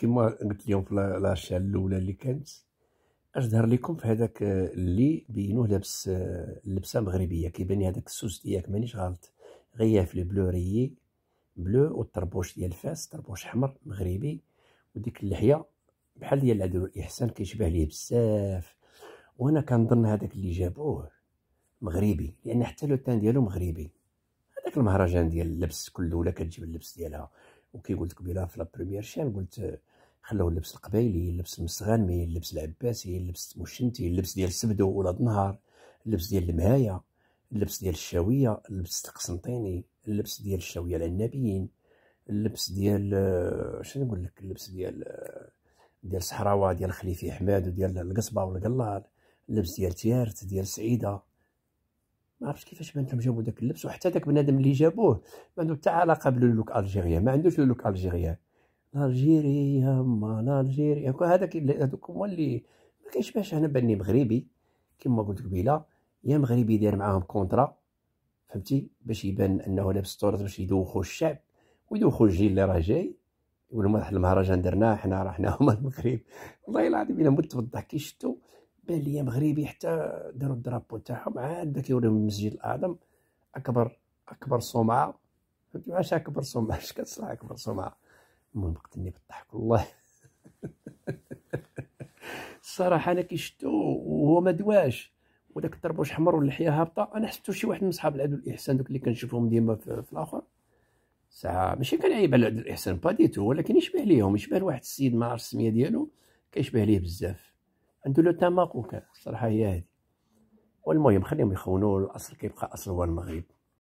كما قلت لهم في لاشا الاولى اللي كانت اش ظهر لكم في هذاك آه، اللي بينوه لابس اللبسه آه، مغربيه كيبان هذاك السوس ديالك مانيش غلط غياه في البلوري بلو والطربوش ديال فاس طربوش احمر مغربي وديك اللحيه بحال ديال العدو احسان كيشبه ليه بزاف وانا كنظن هذاك اللي جابوه مغربي لان حتى لو تان ديالو مغربي هذاك المهرجان ديال اللبس كل دوله كتجيب اللبس ديالها وكيقول لك بلا في لا بروميير شين قلت آه، خلاو اللبس القبايلي اللبس المستغانمي اللبس العباسي اللبس المشنتي اللبس ديال السبدو ولاد النهار اللبس ديال المهايه اللبس ديال الشاويه اللبس القسنطيني اللبس ديال الشاويه العنابيين اللبس ديال آه، شنو نقول لك اللبس ديال آه، ديال الصحراوه ديال خليفي حماد وديال القصبه والقلال اللبس ديال تيارت ديال سعيده ما عرفتش كيفاش بانتهم جابوا داك اللبس وحتى داك بنادم اللي جابوه ما عنده حتى علاقه باللوك الجيريان ما عندوش لوك الجيريان الجيري يما الجيري هذاك هذوك هما اللي ما باش انا باني مغربي كما قلت قبيله يا مغربي داير معاهم كونترا فهمتي باش يبان انه لابس طورات باش يدوخوا الشعب ويدوخوا الجيل اللي راه جاي لهم واحد المهرجان درناه حنا راه حنا هما المغرب والله العظيم الا مت بالضحك كي شفتو بان ليا مغربي حتى داروا الدرابو تاعهم عاد كيوريهم المسجد الاعظم اكبر اكبر صومعه فهمتي علاش اكبر صومعه اش كتصلح اكبر صومعه المهم قتلني بالضحك والله الصراحه انا كي شفتو وهو ما دواش وداك الطربوش حمر واللحيه هابطه انا حسيتو شي واحد من صحاب العدو الاحسان دوك اللي كنشوفهم ديما في, في الاخر ساعه ماشي كنعيب على العدو الاحسان باديتو ولكن يشبه ليهم يشبه لواحد السيد ما عرف السميه ديالو كيشبه ليه بزاف عندو لو تماقو الصراحه هي هادي والمهم خليهم يخونو الاصل كيبقى اصل هو المغرب